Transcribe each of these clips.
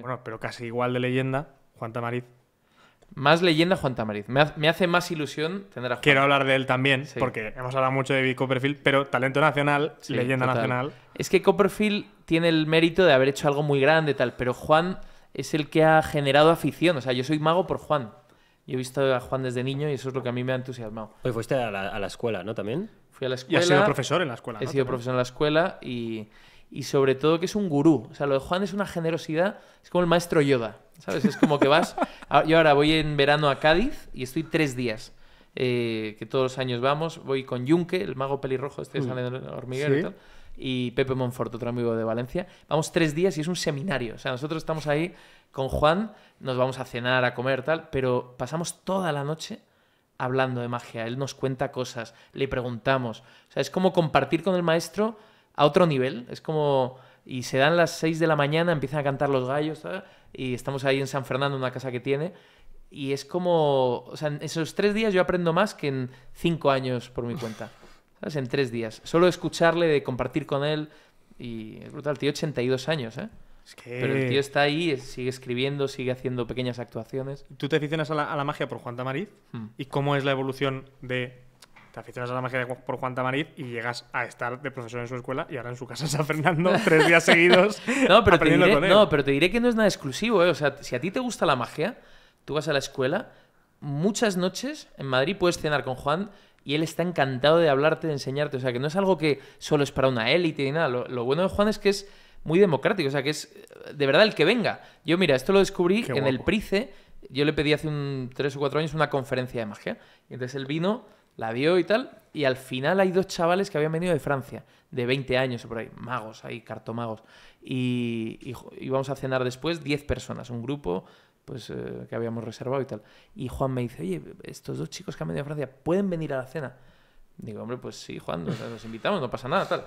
Bueno, pero casi igual de leyenda, Juan Tamariz. Más leyenda Juan Tamariz. Me, hace más ilusión tener a Juan. Quiero hablar de él también, porque hemos hablado mucho de Vic Copperfield, pero talento nacional, leyenda nacional. Es que Copperfield tiene el mérito de haber hecho algo muy grande, tal, pero Juan es el que ha generado afición. O sea, yo soy mago por Juan. Yo he visto a Juan desde niño y eso es lo que a mí me ha entusiasmado. Hoy fuiste a la, escuela, ¿no? También. Fui a la escuela. Y has sido profesor en la escuela. He sido profesor en la escuela y y sobre todo que es un gurú. O sea, lo de Juan es una generosidad, es como el maestro Yoda, ¿sabes? Es como que vas... Yo ahora voy en verano a Cádiz y estoy tres días, eh, que todos los años vamos. Voy con Yunque, el mago pelirrojo este de mm. Hormiguero y tal, y Pepe Monfort, otro amigo de Valencia. Vamos tres días y es un seminario. O sea, nosotros estamos ahí con Juan, nos vamos a cenar, a comer, tal, pero pasamos toda la noche hablando de magia. Él nos cuenta cosas, le preguntamos. O sea, es como compartir con el maestro a otro nivel. Es como. Y se dan las 6 de la mañana, empiezan a cantar los gallos, ¿sabes? y estamos ahí en San Fernando, en una casa que tiene. Y es como. O sea, en esos tres días yo aprendo más que en cinco años por mi cuenta. ¿Sabes? En tres días. Solo escucharle, de compartir con él. Y es brutal. Tío, 82 años, ¿eh? Es que... Pero el tío está ahí, sigue escribiendo, sigue haciendo pequeñas actuaciones. Tú te aficionas a la, magia por Juan Tamariz. Hmm. ¿Y cómo es la evolución de te aficionas a la magia por Juan Tamariz y llegas a estar de profesor en su escuela y ahora en su casa está San Fernando tres días seguidos no, pero aprendiendo te diré, con él. No, pero te diré que no es nada exclusivo. Eh. O sea, si a ti te gusta la magia, tú vas a la escuela, muchas noches en Madrid puedes cenar con Juan y él está encantado de hablarte, de enseñarte. O sea, que no es algo que solo es para una élite y nada. Lo, bueno de Juan es que es muy democrático. O sea, que es eh, de verdad el que venga. Yo, mira, esto lo descubrí en el Price. Yo le pedí hace un tres o cuatro años una conferencia de magia. Y entonces él vino la dio y tal. Y al final hay dos chavales que habían venido de Francia, de 20 años o por ahí, magos hay cartomagos. Y, íbamos a cenar después 10 personas, un grupo pues eh, que habíamos reservado y tal. Y Juan me dice, oye, estos dos chicos que han venido de Francia, ¿pueden venir a la cena? Digo, hombre, pues sí, Juan, los invitamos, no pasa nada, tal.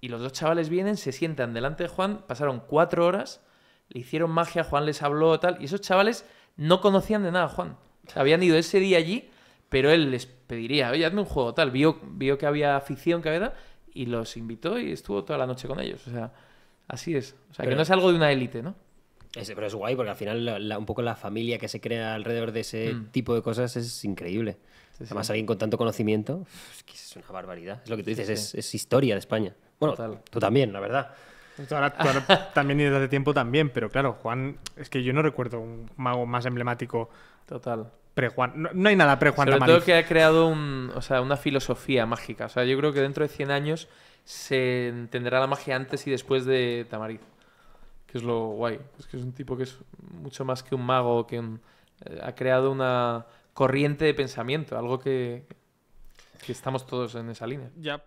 Y los dos chavales vienen, se sientan delante de Juan, pasaron cuatro horas, le hicieron magia, Juan les habló, tal. Y esos chavales no conocían de nada a Juan. Habían ido ese día allí pero él les pediría, oye, hazme un juego tal. Vio, vio que había afición, que había y los invitó y estuvo toda la noche con ellos. O sea, así es. O sea, que no es algo de una élite, ¿no? pero es guay porque al final un poco la familia que se crea alrededor de ese mm. tipo de cosas es increíble. Además, alguien con tanto conocimiento es, una barbaridad. Es lo que tú dices, es, historia de España. Bueno, tú también, la verdad. Pues también y desde hace tiempo también, pero claro, Juan, es que yo no recuerdo un mago más emblemático Total pre-Juan. No, hay nada pre-Juan Sobre todo que ha creado o sea, una filosofía mágica. O sea, yo creo que dentro de 100 años se entenderá la magia antes y después de Tamariz. Que es lo guay. Es que es un tipo que es mucho más que un mago, que eh, ha creado una corriente de pensamiento, algo que, estamos todos en esa línea. Ya,